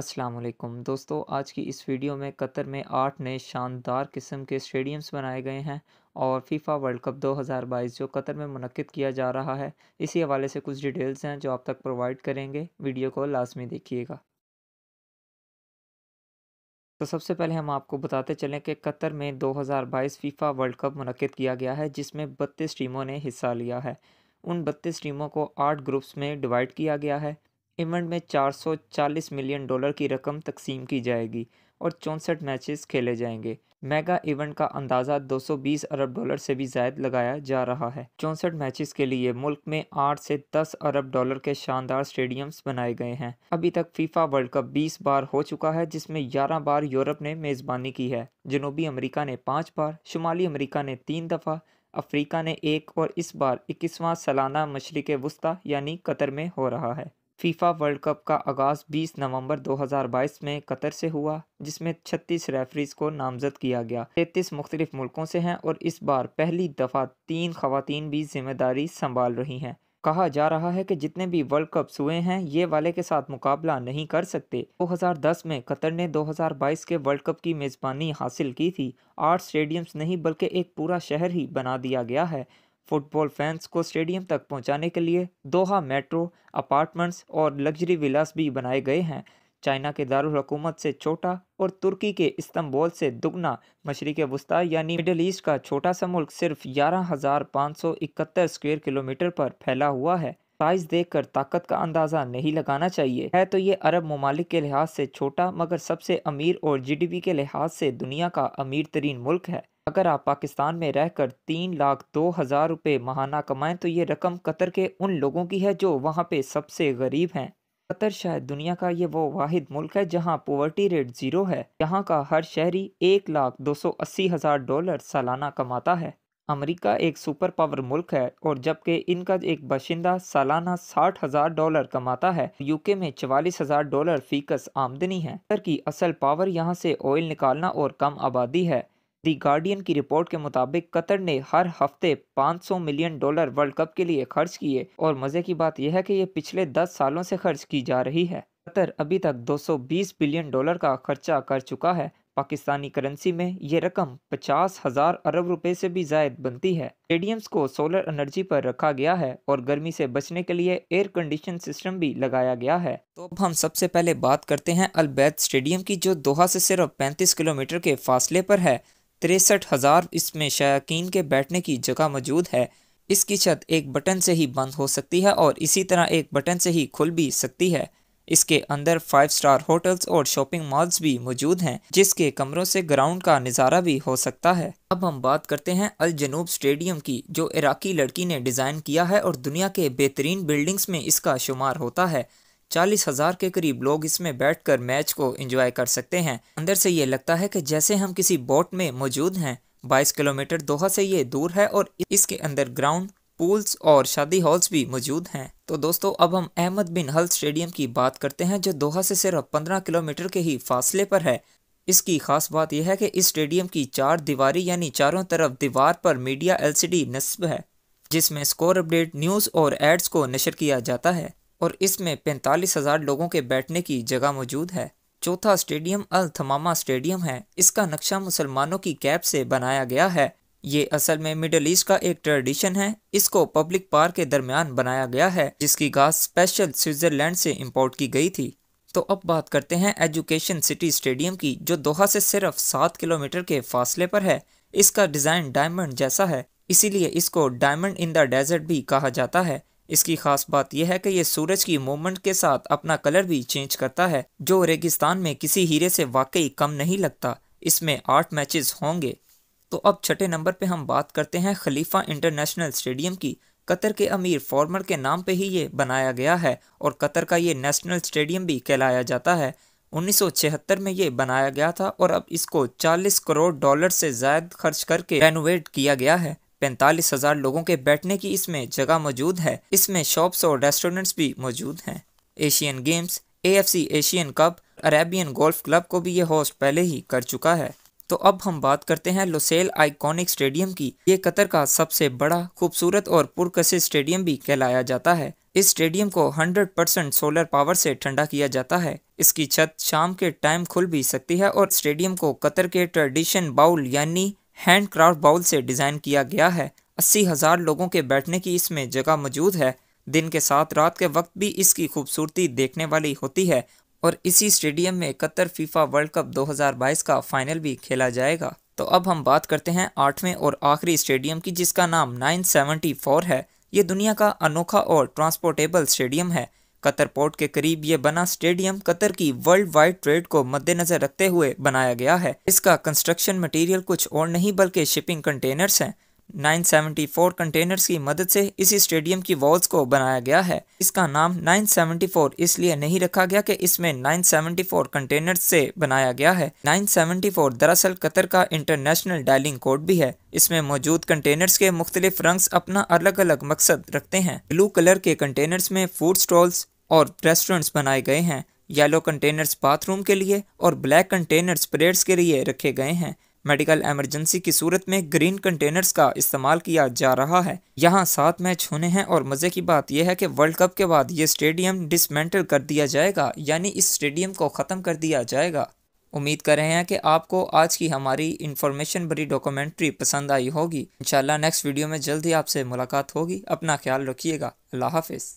अस्सलाम वालेकुम दोस्तों आज की इस वीडियो में कतर में आठ नए शानदार किस्म के स्टेडियम्स बनाए गए हैं और फीफा वर्ल्ड कप 2022 जो कतर में मनक़द किया जा रहा है इसी हवाले से कुछ डिटेल्स हैं जो आप तक प्रोवाइड करेंगे वीडियो को लाजमी देखिएगा तो सबसे पहले हम आपको बताते चलें कि कतर में 2022 फीफा वर्ल्ड कप मनक़द किया गया है जिसमें बत्तीस टीमों ने हिस्सा लिया है उन बत्तीस टीमों को आठ ग्रुप्स में डिवाइड किया गया है इवेंट में 440 मिलियन डॉलर की रकम तकसीम की जाएगी और चौंसठ मैचेस खेले जाएंगे मेगा इवेंट का अंदाज़ा 220 अरब डॉलर से भी जायद लगाया जा रहा है चौंसठ मैचेस के लिए मुल्क में 8 से 10 अरब डॉलर के शानदार स्टेडियम्स बनाए गए हैं अभी तक फीफा वर्ल्ड कप 20 बार हो चुका है जिसमें 11 बार यूरोप ने मेज़बानी की है जनूबी अमरीका ने पाँच बार शुमाली अमरीका ने तीन दफ़ा अफ्रीका ने एक और इस बार इक्कीसवां सालाना मशरक़ वस्ती यानी कतर में हो रहा है फीफा वर्ल्ड कप का आगाज़ 20 नवंबर 2022 में कतर से हुआ जिसमें 36 रेफरीज को नामजद किया गया तैतीस मुख्तलिफ मुल्कों से हैं और इस बार पहली दफ़ा तीन खातन भी जिम्मेदारी संभाल रही हैं कहा जा रहा है कि जितने भी वर्ल्ड कप्स हुए हैं ये वाले के साथ मुकाबला नहीं कर सकते 2010 में कतर ने 2022 के वर्ल्ड कप की मेज़बानी हासिल की थी आठ स्टेडियम्स नहीं बल्कि एक पूरा शहर ही बना दिया गया है फुटबॉल फैंस को स्टेडियम तक पहुंचाने के लिए दोहा मेट्रो अपार्टमेंट्स और लग्जरी विलास भी बनाए गए हैं चाइना के दारकूमत से छोटा और तुर्की के इस्तंबोल से दुगना मशरक वस्ती यानी मिडल ईस्ट का छोटा सा मुल्क सिर्फ ग्यारह हज़ार पाँच सौ इकहत्तर स्क्वेयर किलोमीटर पर फैला हुआ है साइज देखकर ताकत का अंदाज़ा नहीं लगाना चाहिए है तो ये अरब ममालिक के लिहाज से छोटा मगर सबसे अमीर और जीडीपी के लिहाज से दुनिया का अमीर तरीन मुल्क है अगर आप पाकिस्तान में रहकर तीन लाख दो हज़ार रुपये महाना कमाएं तो ये रकम कतर के उन लोगों की है जो वहाँ पे सबसे गरीब हैं कतर शायद दुनिया का ये वो वाहिद मुल्क है जहाँ पोवर्टी रेट ज़ीरो है यहाँ का हर शहरी एक लाख दो सौ अस्सी हज़ार डॉलर सालाना कमाता है अमेरिका एक सुपर पावर मुल्क है और जबकि इनका एक बाशिंदा सालाना साठ हज़ार डॉलर कमाता है यूके में चवालीस हज़ार डॉलर फीकस आमदनी है कतर की असल पावर यहाँ से ऑयल निकालना और कम आबादी है दी गार्डियन की रिपोर्ट के मुताबिक कतर ने हर हफ्ते 500 मिलियन डॉलर वर्ल्ड कप के लिए खर्च किए और मज़े की बात यह है कि ये पिछले 10 सालों से खर्च की जा रही है कतर अभी तक 220 बिलियन डॉलर का खर्चा कर चुका है पाकिस्तानी करेंसी में ये रकम पचास हजार अरब रुपए से भी जायद बनती है स्टेडियम्स को सोलर एनर्जी पर रखा गया है और गर्मी से बचने के लिए एयर कंडीशन सिस्टम भी लगाया गया है तो अब हम सबसे पहले बात करते हैं अलबैद स्टेडियम की जो दोहा से सिर्फ 35 किलोमीटर के फासले पर है तिरसठ हज़ार इसमें शायक के बैठने की जगह मौजूद है इसकी छत एक बटन से ही बंद हो सकती है और इसी तरह एक बटन से ही खुल भी सकती है इसके अंदर फाइव स्टार होटल्स और शॉपिंग मॉल्स भी मौजूद हैं जिसके कमरों से ग्राउंड का नज़ारा भी हो सकता है अब हम बात करते हैं अल जनूब स्टेडियम की जो इराकी लड़की ने डिज़ाइन किया है और दुनिया के बेहतरीन बिल्डिंग्स में इसका शुमार होता है चालीस हज़ार के करीब लोग इसमें बैठकर मैच को एंजॉय कर सकते हैं अंदर से ये लगता है कि जैसे हम किसी बोट में मौजूद हैं बाईस किलोमीटर दोहा से ये दूर है और इसके अंदर ग्राउंड पूल्स और शादी हॉल्स भी मौजूद हैं तो दोस्तों अब हम अहमद बिन हल स्टेडियम की बात करते हैं जो दोहा से सिर्फ पंद्रह किलोमीटर के ही फासले पर है इसकी खास बात यह है कि इस स्टेडियम की चार दीवारी यानी चारों तरफ दीवार पर मीडिया एलसीडी नस्ब है जिसमें स्कोर अपडेट न्यूज़ और एड्स को नशर किया जाता है और इसमें पैंतालीस हज़ार लोगों के बैठने की जगह मौजूद है चौथा स्टेडियम अल थमामा स्टेडियम है इसका नक्शा मुसलमानों की कैप से बनाया गया है ये असल में मिडल ईस्ट का एक ट्रेडिशन है इसको पब्लिक पार्क के दरमियान बनाया गया है जिसकी घास स्पेशल स्विट्जरलैंड से इम्पोर्ट की गई थी तो अब बात करते हैं एजुकेशन सिटी स्टेडियम की जो दोहा से सिर्फ सात किलोमीटर के फासले पर है इसका डिज़ाइन डायमंड जैसा है इसीलिए इसको डायमंड इन द डेजर्ट भी कहा जाता है इसकी खास बात यह है कि ये सूरज की मूवमेंट के साथ अपना कलर भी चेंज करता है जो रेगिस्तान में किसी हीरे से वाकई कम नहीं लगता इसमें आठ मैचेस होंगे तो अब छठे नंबर पे हम बात करते हैं खलीफा इंटरनेशनल स्टेडियम की कतर के अमीर फॉर्मर के नाम पे ही ये बनाया गया है और कतर का ये नेशनल स्टेडियम भी कहलाया जाता है 1976 में ये बनाया गया था और अब इसको 40 करोड़ डॉलर से ज्यादा खर्च करके रेनोवेट किया गया है पैंतालीस हजार लोगों के बैठने की इसमें जगह मौजूद है इसमें शॉप्स और रेस्टोरेंट्स भी मौजूद हैं Asian games AFC Asian cup Arabian golf club को भी ये होस्ट पहले ही कर चुका है तो अब हम बात करते हैं लोसेल आइकॉनिक स्टेडियम की ये कतर का सबसे बड़ा खूबसूरत और पुरकशिश स्टेडियम भी कहलाया जाता है इस स्टेडियम को 100 परसेंट सोलर पावर से ठंडा किया जाता है इसकी छत शाम के टाइम खुल भी सकती है और स्टेडियम को कतर के ट्रेडिशन बाउल यानी हैंड क्राफ्ट बाउल से डिज़ाइन किया गया है अस्सी हज़ार लोगों के बैठने की इसमें जगह मौजूद है दिन के साथ रात के वक्त भी इसकी खूबसूरती देखने वाली होती है और इसी स्टेडियम में कतर फीफा वर्ल्ड कप 2022 का फाइनल भी खेला जाएगा तो अब हम बात करते हैं आठवें और आखिरी स्टेडियम की जिसका नाम 974 है ये दुनिया का अनोखा और ट्रांसपोर्टेबल स्टेडियम है कतर पोर्ट के करीब ये बना स्टेडियम कतर की वर्ल्ड वाइड ट्रेड को मद्देनजर रखते हुए बनाया गया है इसका कंस्ट्रक्शन मटेरियल कुछ और नहीं बल्कि शिपिंग कंटेनर्स हैं 974 कंटेनर्स की मदद से इसी स्टेडियम की वॉल्स को बनाया गया है इसका नाम 974 इसलिए नहीं रखा गया कि इसमें 974 कंटेनर्स से बनाया गया है 974 दरअसल कतर का इंटरनेशनल डायलिंग कोड भी है इसमें मौजूद कंटेनर्स के मुख्तलिफ रंग्स अपना अलग अलग मकसद रखते हैं ब्लू कलर के कंटेनर्स में फूड स्टॉल्स और रेस्टोरेंट्स बनाए गए हैं येलो कंटेनर्स बाथरूम के लिए और ब्लैक कंटेनर्स प्रेयर्स के लिए रखे गए हैं मेडिकल इमरजेंसी की सूरत में ग्रीन कंटेनर्स का इस्तेमाल किया जा रहा है यहाँ सात मैच होने हैं और मज़े की बात यह है कि वर्ल्ड कप के बाद ये स्टेडियम डिसमेंटल कर दिया जाएगा यानी इस स्टेडियम को ख़त्म कर दिया जाएगा उम्मीद कर रहे हैं कि आपको आज की हमारी इन्फॉर्मेशन भरी डॉक्यूमेंट्री पसंद आई होगी इंशाल्लाह नेक्स्ट वीडियो में जल्द ही आपसे मुलाकात होगी अपना ख्याल रखिएगा अल्लाह हाफिज़